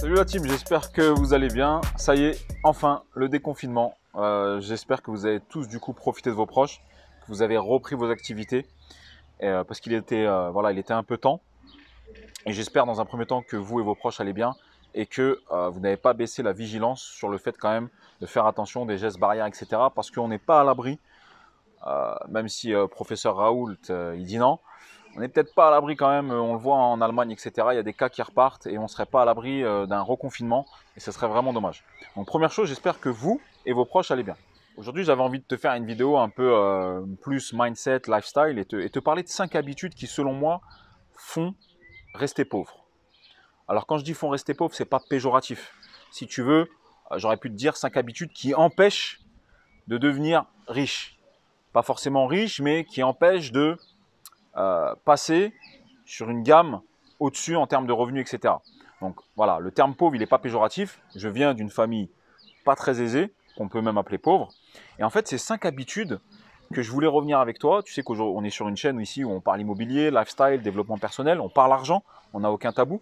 Salut la team, j'espère que vous allez bien. Ça y est, enfin le déconfinement. Euh, j'espère que vous avez tous du coup profité de vos proches, que vous avez repris vos activités, euh, parce qu'il était, euh, voilà, il était un peu temps. Et j'espère dans un premier temps que vous et vos proches allez bien et que vous n'avez pas baissé la vigilance sur le fait quand même de faire attention des gestes barrières, etc. Parce qu'on n'est pas à l'abri, même si professeur Raoult il dit non, on n'est peut-être pas à l'abri quand même, euh, on le voit en Allemagne, etc. Il y a des cas qui repartent et on ne serait pas à l'abri euh, d'un reconfinement et ce serait vraiment dommage. Donc première chose, j'espère que vous et vos proches allez bien. Aujourd'hui, j'avais envie de te faire une vidéo un peu euh, plus mindset, lifestyle et te, parler de 5 habitudes qui, selon moi, font rester pauvre. Alors quand je dis font rester pauvre, c'est pas péjoratif. Si tu veux, j'aurais pu te dire 5 habitudes qui empêchent de devenir riche. Pas forcément riche, mais qui empêchent de euh, passer sur une gamme au-dessus en termes de revenus, etc. Donc voilà, le terme pauvre, il n'est pas péjoratif. Je viens d'une famille pas très aisée, qu'on peut même appeler pauvre. Et en fait, ces cinq habitudes que je voulais revenir avec toi, tu sais qu'on est sur une chaîne ici où on parle immobilier, lifestyle, développement personnel, on parle argent, on n'a aucun tabou.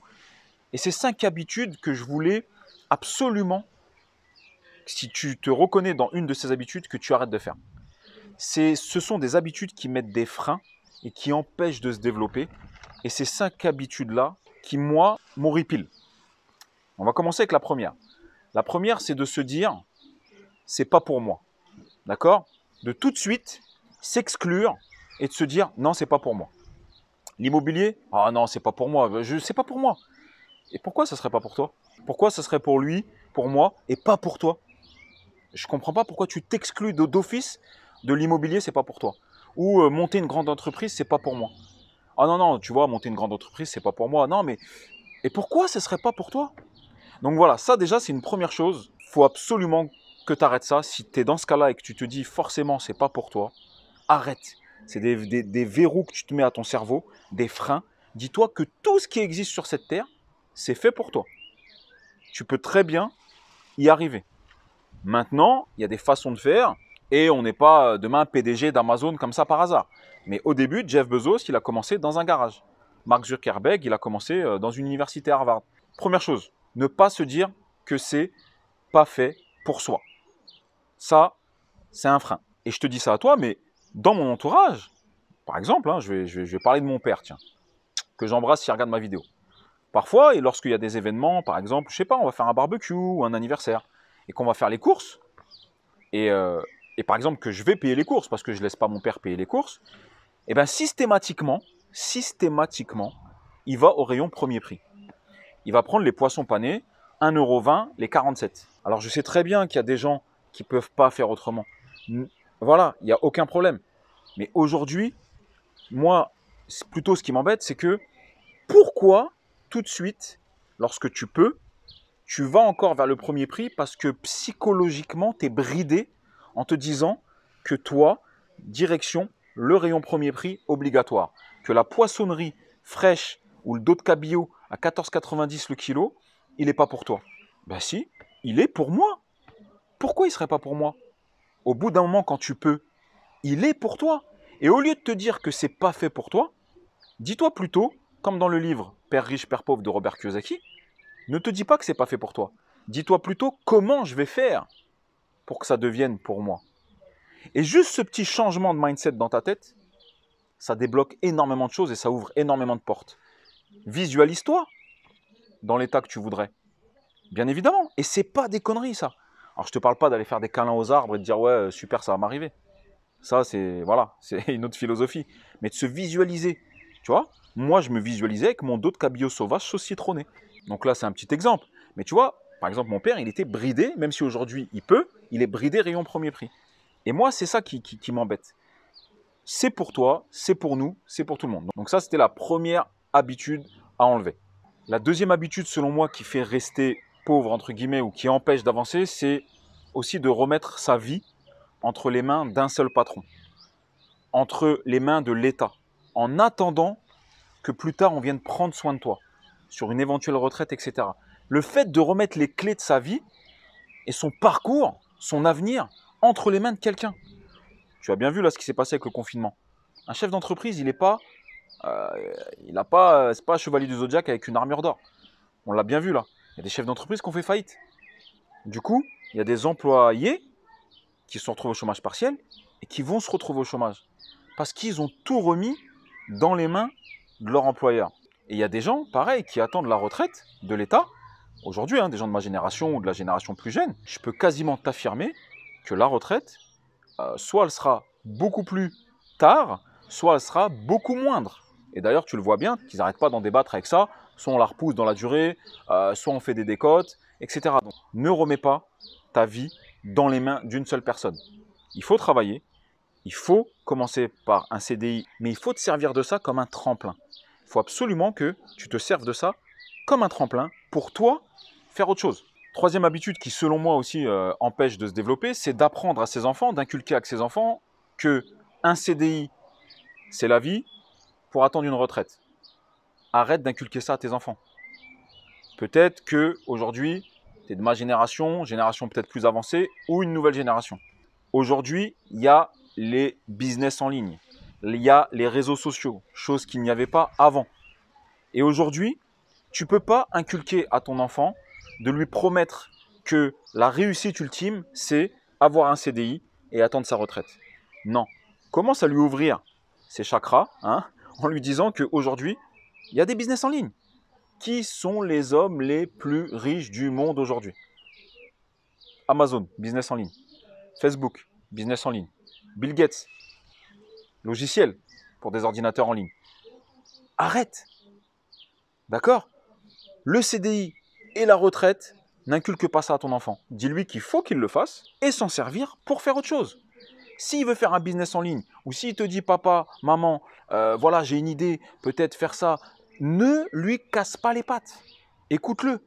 Et ces cinq habitudes que je voulais absolument, si tu te reconnais dans une de ces habitudes, que tu arrêtes de faire. ce sont des habitudes qui mettent des freins et qui empêche de se développer. Et ces cinq habitudes-là qui, moi, m'horripilent. On va commencer avec la première. La première, c'est de se dire, c'est pas pour moi. D'accord De tout de suite s'exclure et de se dire, non, c'est pas pour moi. L'immobilier, ah non, c'est pas pour moi, je sais pas pour moi. Et pourquoi ça serait pas pour toi Pourquoi ça serait pour lui, pour moi et pas pour toi Je comprends pas pourquoi tu t'exclus d'office de l'immobilier, c'est pas pour toi ou euh, monter une grande entreprise, c'est pas pour moi. Ah non, non, tu vois, monter une grande entreprise, c'est pas pour moi. Non, mais et pourquoi ce serait pas pour toi Donc voilà, ça déjà, c'est une première chose. faut absolument que tu arrêtes ça. Si tu es dans ce cas-là et que tu te dis forcément, c'est pas pour toi, arrête. C'est des verrous que tu te mets à ton cerveau, des freins. Dis-toi que tout ce qui existe sur cette terre, c'est fait pour toi. Tu peux très bien y arriver. Maintenant, il y a des façons de faire et on n'est pas euh, demain PDG d'Amazon comme ça par hasard. Mais au début, Jeff Bezos, il a commencé dans un garage. Mark Zuckerberg, il a commencé euh, dans une université Harvard. Première chose, ne pas se dire que c'est pas fait pour soi. Ça, c'est un frein. Et je te dis ça à toi, mais dans mon entourage, par exemple, hein, je, vais, parler de mon père, tiens, que j'embrasse s'il regarde ma vidéo. Parfois, et lorsqu'il y a des événements, par exemple, je sais pas, on va faire un barbecue ou un anniversaire, et qu'on va faire les courses, et euh, et par exemple que je vais payer les courses parce que je ne laisse pas mon père payer les courses, et eh bien systématiquement, systématiquement, il va au rayon premier prix. Il va prendre les poissons panés, 1,20€, les 47. Alors je sais très bien qu'il y a des gens qui ne peuvent pas faire autrement. Voilà, il n'y a aucun problème. Mais aujourd'hui, moi, plutôt ce qui m'embête, c'est que pourquoi tout de suite, lorsque tu peux, tu vas encore vers le premier prix parce que psychologiquement, tu es bridé en te disant que toi, direction, le rayon premier prix obligatoire. Que la poissonnerie fraîche ou le dos de cabillaud à 14,90 le kilo, il n'est pas pour toi. Ben si, il est pour moi. Pourquoi il ne serait pas pour moi Au bout d'un moment, quand tu peux, il est pour toi. Et au lieu de te dire que c'est pas fait pour toi, dis-toi plutôt, comme dans le livre Père riche, Père pauvre de Robert Kiyosaki, ne te dis pas que c'est pas fait pour toi. Dis-toi plutôt comment je vais faire pour que ça devienne pour moi. Et juste ce petit changement de mindset dans ta tête, ça débloque énormément de choses et ça ouvre énormément de portes. Visualise-toi dans l'état que tu voudrais. Bien évidemment. Et c'est pas des conneries, ça. Alors je te parle pas d'aller faire des câlins aux arbres et de dire ouais, euh, super, ça va m'arriver. Ça, c'est voilà, c'est une autre philosophie. Mais de se visualiser, tu vois. Moi, je me visualisais avec mon dos de cabillaud sauvage sous citronné. Donc là, c'est un petit exemple. Mais tu vois, par exemple, mon père, il était bridé, même si aujourd'hui il peut, il est bridé rayon premier prix. Et moi, c'est ça qui, m'embête. C'est pour toi, c'est pour nous, c'est pour tout le monde. Donc ça, c'était la première habitude à enlever. La deuxième habitude, selon moi, qui fait rester pauvre, entre guillemets, ou qui empêche d'avancer, c'est aussi de remettre sa vie entre les mains d'un seul patron, entre les mains de l'État, en attendant que plus tard on vienne prendre soin de toi, sur une éventuelle retraite, etc. Le fait de remettre les clés de sa vie et son parcours son avenir entre les mains de quelqu'un. Tu as bien vu là ce qui s'est passé avec le confinement. Un chef d'entreprise, il n'est pas, euh, il n'a pas, c'est pas un chevalier du zodiaque avec une armure d'or. On l'a bien vu là. Il y a des chefs d'entreprise qui ont fait faillite. Du coup, il y a des employés qui se retrouvent au chômage partiel et qui vont se retrouver au chômage parce qu'ils ont tout remis dans les mains de leur employeur. Et il y a des gens, pareil, qui attendent la retraite de l'État aujourd'hui, hein, des gens de ma génération ou de la génération plus jeune, je peux quasiment t'affirmer que la retraite, euh, soit elle sera beaucoup plus tard, soit elle sera beaucoup moindre. Et d'ailleurs, tu le vois bien, qu'ils n'arrêtent pas d'en débattre avec ça. Soit on la repousse dans la durée, euh, soit on fait des décotes, etc. Donc, ne remets pas ta vie dans les mains d'une seule personne. Il faut travailler, il faut commencer par un CDI, mais il faut te servir de ça comme un tremplin. Il faut absolument que tu te serves de ça comme un tremplin pour toi faire autre chose. Troisième habitude qui, selon moi aussi, euh, empêche de se développer, c'est d'apprendre à ses enfants, d'inculquer à ses enfants que un CDI, c'est la vie pour attendre une retraite. Arrête d'inculquer ça à tes enfants. Peut-être que aujourd'hui, tu es de ma génération, génération peut-être plus avancée, ou une nouvelle génération. Aujourd'hui, il y a les business en ligne, il y a les réseaux sociaux, chose qu'il n'y avait pas avant. Et aujourd'hui, tu peux pas inculquer à ton enfant de lui promettre que la réussite ultime, c'est avoir un CDI et attendre sa retraite. Non. Commence à lui ouvrir ses chakras hein, en lui disant qu'aujourd'hui, il y a des business en ligne. Qui sont les hommes les plus riches du monde aujourd'hui Amazon, business en ligne. Facebook, business en ligne. Bill Gates, logiciel pour des ordinateurs en ligne. Arrête D'accord le CDI et la retraite, n'inculque pas ça à ton enfant. Dis-lui qu'il faut qu'il le fasse et s'en servir pour faire autre chose. S'il veut faire un business en ligne ou s'il te dit papa, maman, euh, voilà, j'ai une idée, peut-être faire ça, ne lui casse pas les pattes. Écoute-le.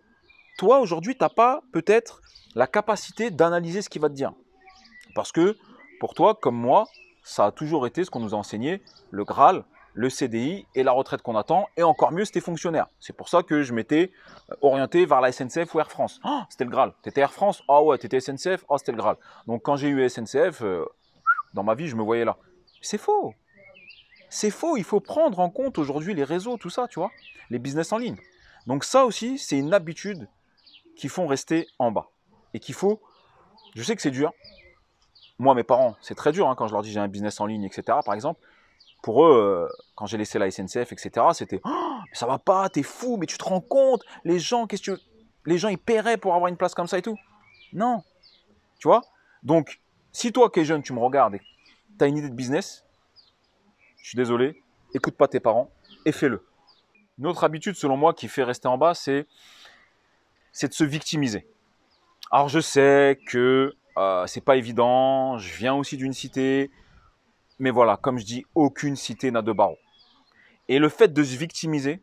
Toi, aujourd'hui, tu n'as pas peut-être la capacité d'analyser ce qu'il va te dire. Parce que pour toi, comme moi, ça a toujours été ce qu'on nous a enseigné, le Graal, le CDI et la retraite qu'on attend, et encore mieux, c'était fonctionnaire. C'est pour ça que je m'étais euh, orienté vers la SNCF ou Air France. Ah, c'était le Graal. T'étais Air France Ah ouais, t'étais SNCF Ah, c'était le Graal. Donc quand j'ai eu SNCF, euh, dans ma vie, je me voyais là. C'est faux. C'est faux. Il faut prendre en compte aujourd'hui les réseaux, tout ça, tu vois, les business en ligne. Donc ça aussi, c'est une habitude qui font rester en bas et qu'il faut. Je sais que c'est dur. Moi, mes parents, c'est très dur hein, quand je leur dis j'ai un business en ligne, etc. Par exemple, pour eux, euh, quand j'ai laissé la SNCF, etc., c'était oh, ça va pas, t'es fou, mais tu te rends compte, les gens, qu'est-ce que tu Les gens, ils paieraient pour avoir une place comme ça et tout. Non. Tu vois Donc, si toi qui es jeune, tu me regardes et tu as une idée de business, je suis désolé, écoute pas tes parents et fais-le. Une autre habitude, selon moi, qui fait rester en bas, c'est c'est de se victimiser. Alors je sais que euh, c'est pas évident, je viens aussi d'une cité, mais voilà, comme je dis, aucune cité n'a de barreau. Et le fait de se victimiser,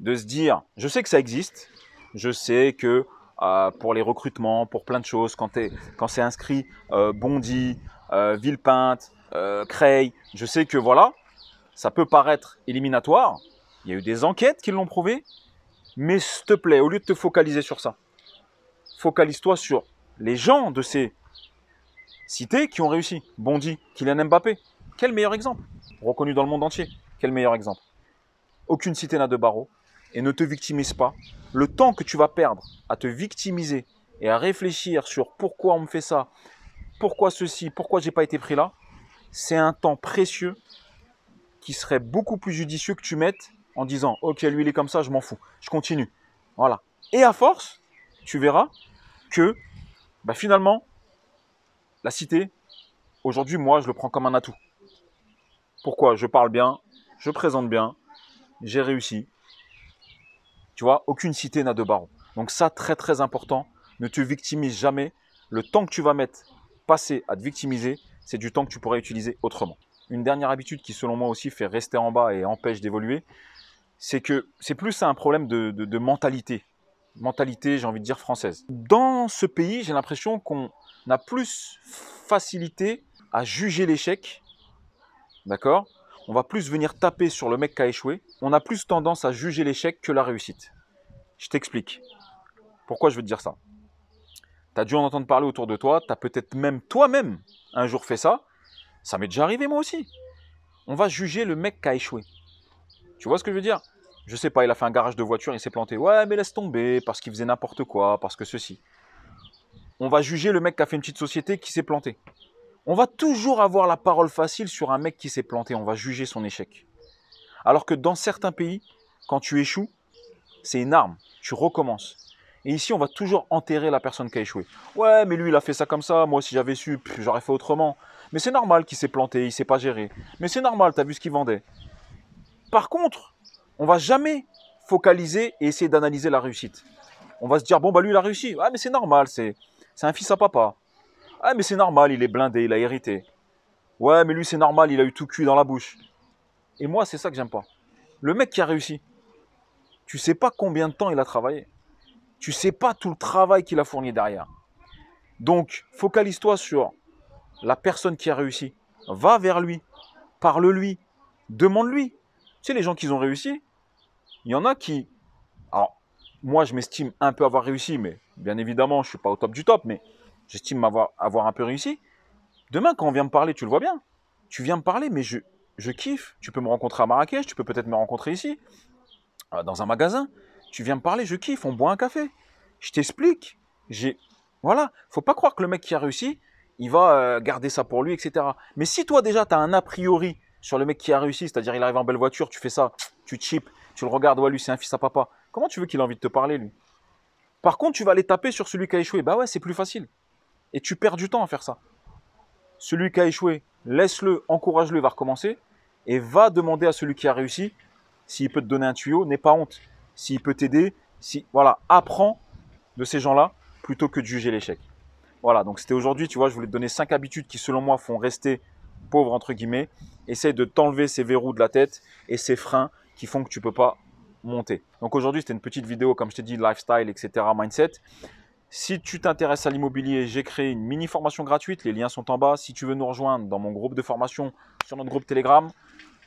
de se dire, je sais que ça existe, je sais que euh, pour les recrutements, pour plein de choses, quand, quand c'est inscrit euh, Bondy, euh, Villepinte, Creil, je sais que voilà, ça peut paraître éliminatoire, il y a eu des enquêtes qui l'ont prouvé, mais s'il te plaît, au lieu de te focaliser sur ça, focalise-toi sur les gens de ces cités qui ont réussi. Bondy, Kylian Mbappé. Quel meilleur exemple Reconnu dans le monde entier. Quel meilleur exemple Aucune cité n'a de barreau. Et ne te victimise pas. Le temps que tu vas perdre à te victimiser et à réfléchir sur pourquoi on me fait ça, pourquoi ceci, pourquoi j'ai pas été pris là, c'est un temps précieux qui serait beaucoup plus judicieux que tu mettes en disant ok lui il est comme ça je m'en fous je continue voilà et à force tu verras que bah, finalement la cité, aujourd'hui, moi, je le prends comme un atout. Pourquoi Je parle bien, je présente bien, j'ai réussi. Tu vois, aucune cité n'a de barreau. Donc ça, très très important, ne te victimise jamais. Le temps que tu vas mettre, passer à te victimiser, c'est du temps que tu pourrais utiliser autrement. Une dernière habitude qui, selon moi aussi, fait rester en bas et empêche d'évoluer, c'est que c'est plus un problème de mentalité. Mentalité, j'ai envie de dire, française. Dans ce pays, j'ai l'impression qu'on on a plus facilité à juger l'échec. D'accord On va plus venir taper sur le mec qui a échoué. On a plus tendance à juger l'échec que la réussite. Je t'explique. Pourquoi je veux te dire ça Tu as dû en entendre parler autour de toi. Tu as peut-être même toi-même un jour fait ça. Ça m'est déjà arrivé moi aussi. On va juger le mec qui a échoué. Tu vois ce que je veux dire Je sais pas, il a fait un garage de voiture, il s'est planté. Ouais, mais laisse tomber, parce qu'il faisait n'importe quoi, parce que ceci on va juger le mec qui a fait une petite société qui s'est planté. On va toujours avoir la parole facile sur un mec qui s'est planté, on va juger son échec. Alors que dans certains pays, quand tu échoues, c'est une arme, tu recommences. Et ici, on va toujours enterrer la personne qui a échoué. Ouais, mais lui, il a fait ça comme ça, moi, si j'avais su, j'aurais fait autrement. Mais c'est normal qu'il s'est planté, il s'est pas géré. Mais c'est normal, tu as vu ce qu'il vendait. Par contre, on va jamais focaliser et essayer d'analyser la réussite. On va se dire, bon, bah lui, il a réussi. Ouais, ah, mais c'est normal, c'est c'est un fils à papa. Ah, mais c'est normal, il est blindé, il a hérité. Ouais, mais lui, c'est normal, il a eu tout cuit dans la bouche. Et moi, c'est ça que j'aime pas. Le mec qui a réussi, tu sais pas combien de temps il a travaillé. Tu sais pas tout le travail qu'il a fourni derrière. Donc, focalise-toi sur la personne qui a réussi. Va vers lui, parle-lui, demande-lui. Tu sais, les gens qui ont réussi, il y en a qui moi, je m'estime un peu avoir réussi, mais bien évidemment, je ne suis pas au top du top, mais j'estime m'avoir avoir un peu réussi. Demain, quand on vient me parler, tu le vois bien, tu viens me parler, mais je, je kiffe. Tu peux me rencontrer à Marrakech, tu peux peut-être me rencontrer ici, euh, dans un magasin. Tu viens me parler, je kiffe, on boit un café. Je t'explique. J'ai, voilà, faut pas croire que le mec qui a réussi, il va euh, garder ça pour lui, etc. Mais si toi déjà, tu as un a priori sur le mec qui a réussi, c'est-à-dire il arrive en belle voiture, tu fais ça, tu chips, tu le regardes, lui c'est un fils à papa. Comment tu veux qu'il ait envie de te parler, lui Par contre, tu vas aller taper sur celui qui a échoué. Bah ouais, c'est plus facile. Et tu perds du temps à faire ça. Celui qui a échoué, laisse-le, encourage-le, va recommencer. Et va demander à celui qui a réussi s'il peut te donner un tuyau, n'aie pas honte. S'il peut t'aider, si voilà, apprends de ces gens-là plutôt que de juger l'échec. Voilà, donc c'était aujourd'hui, tu vois, je voulais te donner cinq habitudes qui selon moi font rester pauvre entre guillemets. Essaye de t'enlever ces verrous de la tête et ces freins qui font que tu peux pas monter. Donc aujourd'hui, c'était une petite vidéo, comme je t'ai dit, lifestyle, etc., mindset. Si tu t'intéresses à l'immobilier, j'ai créé une mini formation gratuite. Les liens sont en bas. Si tu veux nous rejoindre dans mon groupe de formation sur notre groupe Telegram,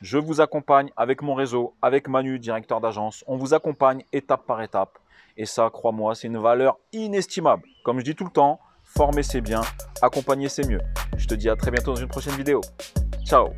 je vous accompagne avec mon réseau, avec Manu, directeur d'agence. On vous accompagne étape par étape. Et ça, crois-moi, c'est une valeur inestimable. Comme je dis tout le temps, former c'est bien, accompagner c'est mieux. Je te dis à très bientôt dans une prochaine vidéo. Ciao